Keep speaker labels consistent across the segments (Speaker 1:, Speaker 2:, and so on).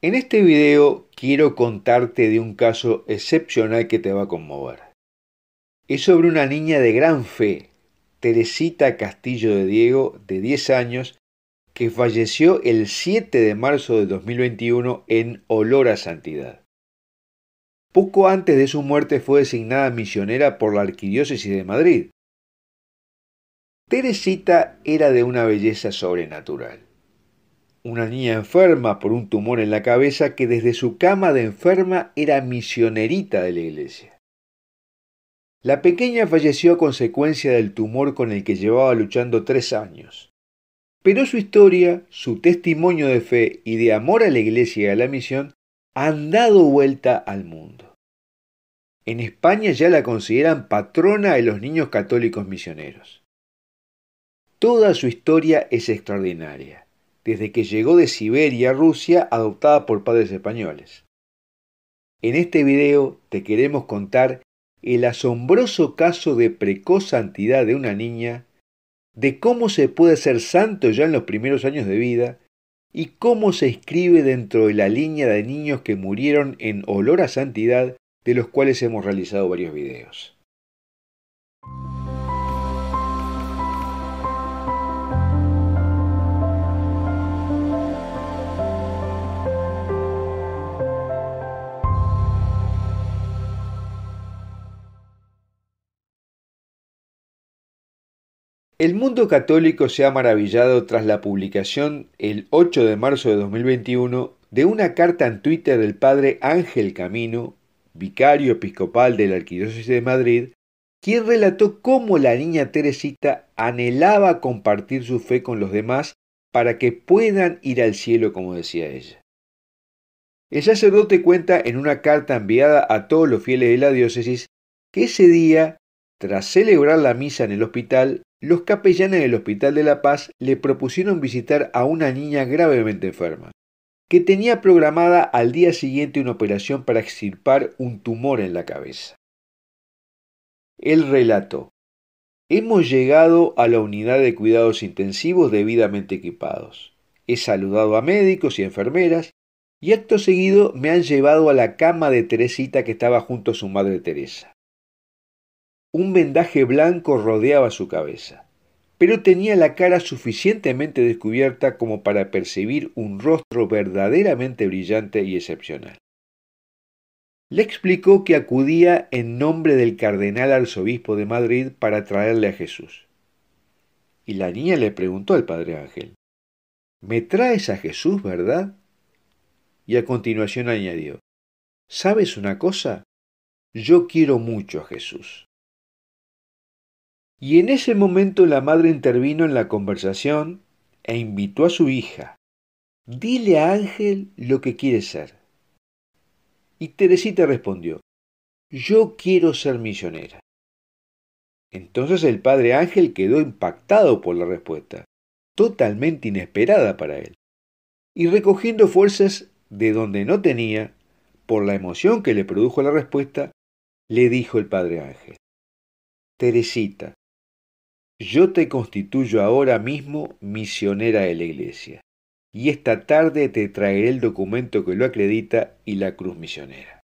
Speaker 1: En este video quiero contarte de un caso excepcional que te va a conmover. Es sobre una niña de gran fe, Teresita Castillo de Diego, de 10 años, que falleció el 7 de marzo de 2021 en olor a santidad. Poco antes de su muerte fue designada misionera por la Arquidiócesis de Madrid. Teresita era de una belleza sobrenatural una niña enferma por un tumor en la cabeza que desde su cama de enferma era misionerita de la iglesia. La pequeña falleció a consecuencia del tumor con el que llevaba luchando tres años. Pero su historia, su testimonio de fe y de amor a la iglesia y a la misión han dado vuelta al mundo. En España ya la consideran patrona de los niños católicos misioneros. Toda su historia es extraordinaria desde que llegó de Siberia a Rusia adoptada por padres españoles. En este video te queremos contar el asombroso caso de precoz santidad de una niña, de cómo se puede ser santo ya en los primeros años de vida y cómo se escribe dentro de la línea de niños que murieron en olor a santidad de los cuales hemos realizado varios videos. El mundo católico se ha maravillado tras la publicación el 8 de marzo de 2021 de una carta en Twitter del padre Ángel Camino, vicario episcopal de la Arquidiócesis de Madrid, quien relató cómo la niña Teresita anhelaba compartir su fe con los demás para que puedan ir al cielo, como decía ella. El sacerdote cuenta en una carta enviada a todos los fieles de la diócesis que ese día tras celebrar la misa en el hospital, los capellanes del Hospital de la Paz le propusieron visitar a una niña gravemente enferma, que tenía programada al día siguiente una operación para extirpar un tumor en la cabeza. El relato. Hemos llegado a la unidad de cuidados intensivos debidamente equipados. He saludado a médicos y enfermeras y acto seguido me han llevado a la cama de Teresita que estaba junto a su madre Teresa. Un vendaje blanco rodeaba su cabeza, pero tenía la cara suficientemente descubierta como para percibir un rostro verdaderamente brillante y excepcional. Le explicó que acudía en nombre del cardenal arzobispo de Madrid para traerle a Jesús. Y la niña le preguntó al padre Ángel, ¿Me traes a Jesús, verdad? Y a continuación añadió, ¿sabes una cosa? Yo quiero mucho a Jesús. Y en ese momento la madre intervino en la conversación e invitó a su hija. Dile a Ángel lo que quiere ser. Y Teresita respondió, yo quiero ser misionera. Entonces el padre Ángel quedó impactado por la respuesta, totalmente inesperada para él. Y recogiendo fuerzas de donde no tenía, por la emoción que le produjo la respuesta, le dijo el padre Ángel, Teresita, yo te constituyo ahora mismo misionera de la Iglesia, y esta tarde te traeré el documento que lo acredita y la cruz misionera.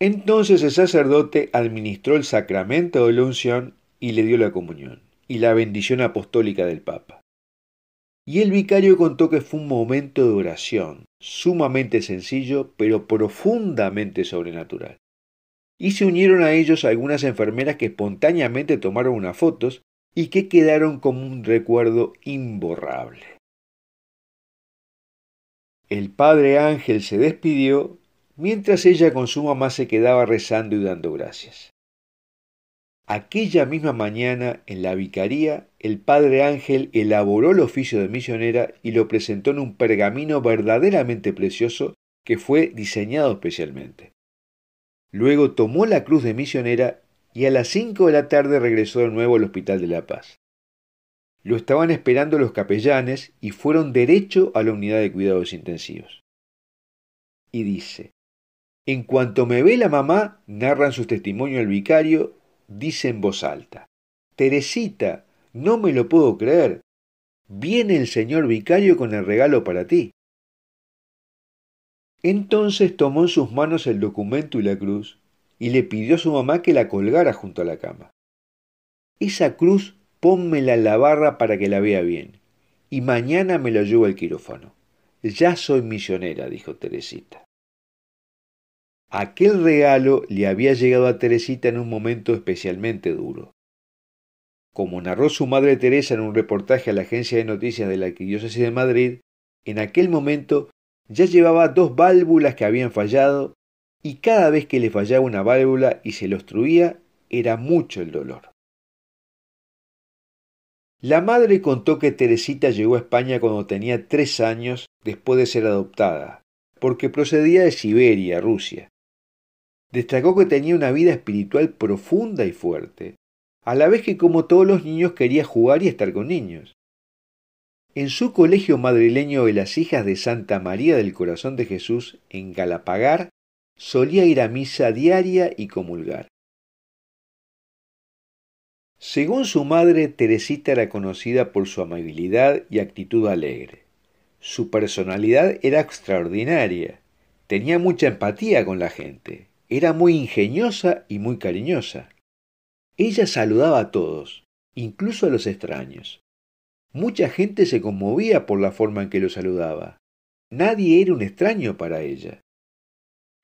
Speaker 1: Entonces el sacerdote administró el sacramento de la unción y le dio la comunión y la bendición apostólica del Papa. Y el vicario contó que fue un momento de oración, sumamente sencillo, pero profundamente sobrenatural y se unieron a ellos algunas enfermeras que espontáneamente tomaron unas fotos y que quedaron como un recuerdo imborrable. El padre Ángel se despidió mientras ella con su mamá se quedaba rezando y dando gracias. Aquella misma mañana, en la vicaría, el padre Ángel elaboró el oficio de misionera y lo presentó en un pergamino verdaderamente precioso que fue diseñado especialmente. Luego tomó la cruz de misionera y a las 5 de la tarde regresó de nuevo al Hospital de La Paz. Lo estaban esperando los capellanes y fueron derecho a la unidad de cuidados intensivos. Y dice, en cuanto me ve la mamá, narran su testimonio al vicario, dice en voz alta, Teresita, no me lo puedo creer, viene el señor vicario con el regalo para ti. Entonces tomó en sus manos el documento y la cruz y le pidió a su mamá que la colgara junto a la cama. Esa cruz pónmela en la barra para que la vea bien y mañana me la llevo el quirófano. Ya soy misionera, dijo Teresita. Aquel regalo le había llegado a Teresita en un momento especialmente duro. Como narró su madre Teresa en un reportaje a la agencia de noticias de la Arquidiócesis de Madrid, en aquel momento ya llevaba dos válvulas que habían fallado y cada vez que le fallaba una válvula y se lo obstruía era mucho el dolor. La madre contó que Teresita llegó a España cuando tenía tres años después de ser adoptada, porque procedía de Siberia, Rusia. Destacó que tenía una vida espiritual profunda y fuerte, a la vez que como todos los niños quería jugar y estar con niños. En su colegio madrileño de las Hijas de Santa María del Corazón de Jesús, en Galapagar, solía ir a misa diaria y comulgar. Según su madre, Teresita era conocida por su amabilidad y actitud alegre. Su personalidad era extraordinaria. Tenía mucha empatía con la gente. Era muy ingeniosa y muy cariñosa. Ella saludaba a todos, incluso a los extraños. Mucha gente se conmovía por la forma en que lo saludaba. Nadie era un extraño para ella.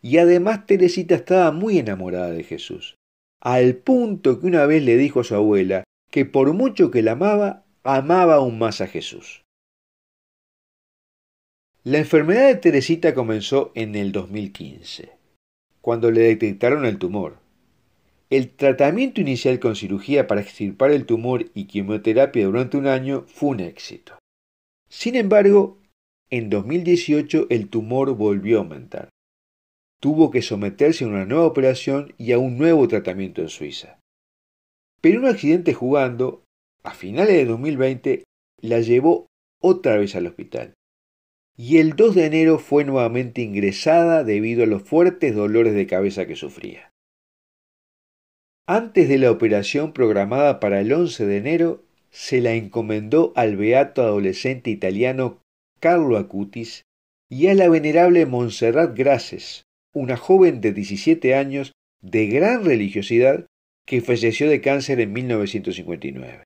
Speaker 1: Y además Teresita estaba muy enamorada de Jesús, al punto que una vez le dijo a su abuela que por mucho que la amaba, amaba aún más a Jesús. La enfermedad de Teresita comenzó en el 2015, cuando le detectaron el tumor. El tratamiento inicial con cirugía para extirpar el tumor y quimioterapia durante un año fue un éxito. Sin embargo, en 2018 el tumor volvió a aumentar. Tuvo que someterse a una nueva operación y a un nuevo tratamiento en Suiza. Pero un accidente jugando, a finales de 2020, la llevó otra vez al hospital. Y el 2 de enero fue nuevamente ingresada debido a los fuertes dolores de cabeza que sufría. Antes de la operación programada para el 11 de enero, se la encomendó al beato adolescente italiano Carlo Acutis y a la venerable Montserrat Graces, una joven de 17 años de gran religiosidad que falleció de cáncer en 1959.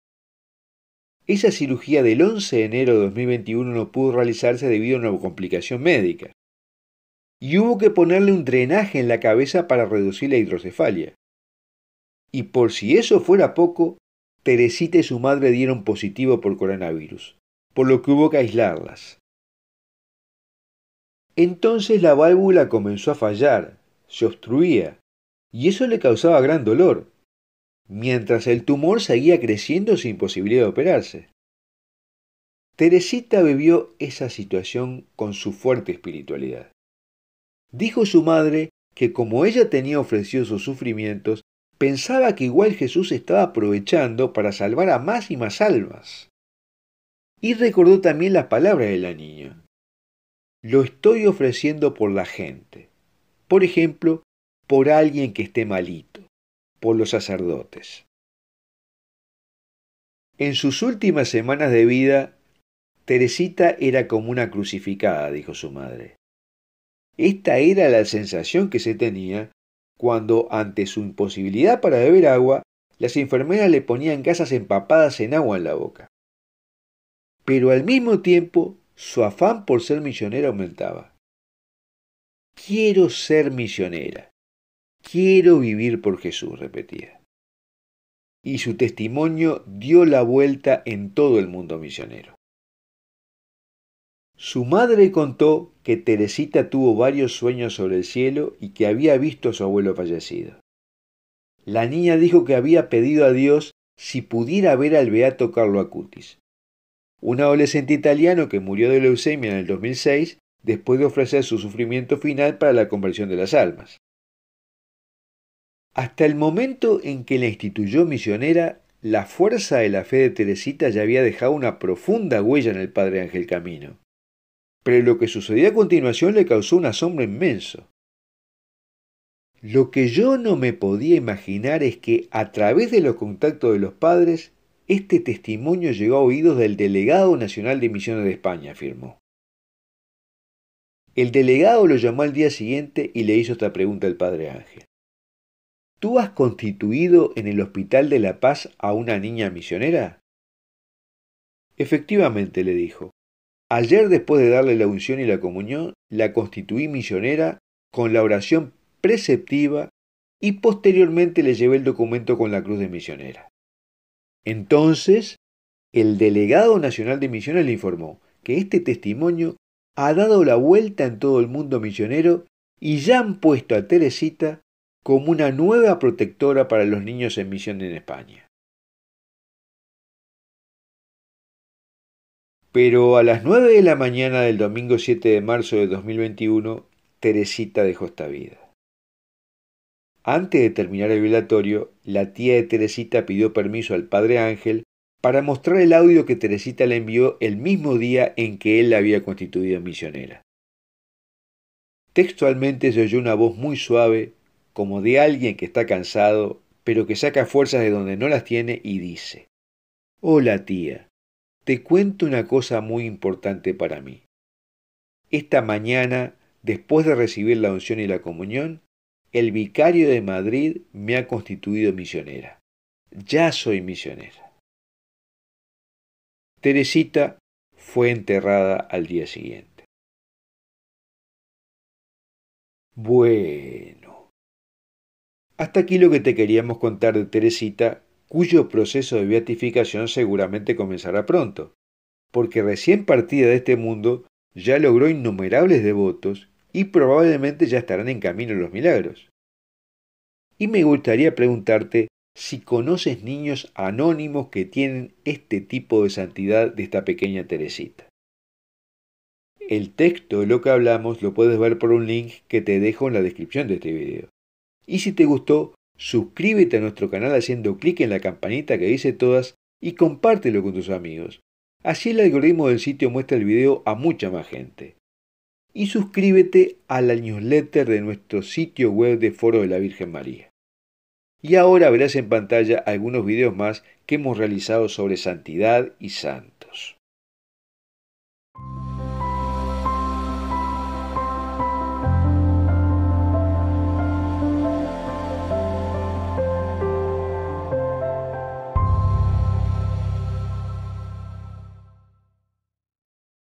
Speaker 1: Esa cirugía del 11 de enero de 2021 no pudo realizarse debido a una complicación médica. Y hubo que ponerle un drenaje en la cabeza para reducir la hidrocefalia. Y por si eso fuera poco, Teresita y su madre dieron positivo por coronavirus, por lo que hubo que aislarlas. Entonces la válvula comenzó a fallar, se obstruía, y eso le causaba gran dolor, mientras el tumor seguía creciendo sin posibilidad de operarse. Teresita vivió esa situación con su fuerte espiritualidad. Dijo su madre que como ella tenía ofrecido sus sufrimientos, pensaba que igual Jesús estaba aprovechando para salvar a más y más almas. Y recordó también las palabras de la niña. Lo estoy ofreciendo por la gente. Por ejemplo, por alguien que esté malito, por los sacerdotes. En sus últimas semanas de vida, Teresita era como una crucificada, dijo su madre. Esta era la sensación que se tenía cuando, ante su imposibilidad para beber agua, las enfermeras le ponían gasas empapadas en agua en la boca. Pero al mismo tiempo, su afán por ser misionera aumentaba. Quiero ser misionera. Quiero vivir por Jesús, repetía. Y su testimonio dio la vuelta en todo el mundo misionero. Su madre contó que Teresita tuvo varios sueños sobre el cielo y que había visto a su abuelo fallecido. La niña dijo que había pedido a Dios si pudiera ver al beato Carlo Acutis, un adolescente italiano que murió de leucemia en el 2006 después de ofrecer su sufrimiento final para la conversión de las almas. Hasta el momento en que la instituyó misionera, la fuerza de la fe de Teresita ya había dejado una profunda huella en el padre Ángel Camino pero lo que sucedió a continuación le causó un asombro inmenso. Lo que yo no me podía imaginar es que, a través de los contactos de los padres, este testimonio llegó a oídos del delegado nacional de misiones de España, afirmó. El delegado lo llamó al día siguiente y le hizo esta pregunta al padre Ángel. ¿Tú has constituido en el Hospital de la Paz a una niña misionera? Efectivamente, le dijo. Ayer, después de darle la unción y la comunión, la constituí misionera con la oración preceptiva y posteriormente le llevé el documento con la cruz de misionera. Entonces, el delegado nacional de misiones le informó que este testimonio ha dado la vuelta en todo el mundo misionero y ya han puesto a Teresita como una nueva protectora para los niños en misión en España. Pero a las 9 de la mañana del domingo 7 de marzo de 2021, Teresita dejó esta vida. Antes de terminar el velatorio, la tía de Teresita pidió permiso al padre Ángel para mostrar el audio que Teresita le envió el mismo día en que él la había constituido misionera. Textualmente se oyó una voz muy suave, como de alguien que está cansado, pero que saca fuerzas de donde no las tiene y dice, Hola tía, te cuento una cosa muy importante para mí. Esta mañana, después de recibir la unción y la comunión, el vicario de Madrid me ha constituido misionera. Ya soy misionera. Teresita fue enterrada al día siguiente. Bueno. Hasta aquí lo que te queríamos contar de Teresita cuyo proceso de beatificación seguramente comenzará pronto, porque recién partida de este mundo ya logró innumerables devotos y probablemente ya estarán en camino los milagros. Y me gustaría preguntarte si conoces niños anónimos que tienen este tipo de santidad de esta pequeña Teresita. El texto de lo que hablamos lo puedes ver por un link que te dejo en la descripción de este video. Y si te gustó, Suscríbete a nuestro canal haciendo clic en la campanita que dice todas y compártelo con tus amigos. Así el algoritmo del sitio muestra el video a mucha más gente. Y suscríbete a la newsletter de nuestro sitio web de Foro de la Virgen María. Y ahora verás en pantalla algunos videos más que hemos realizado sobre santidad y santo.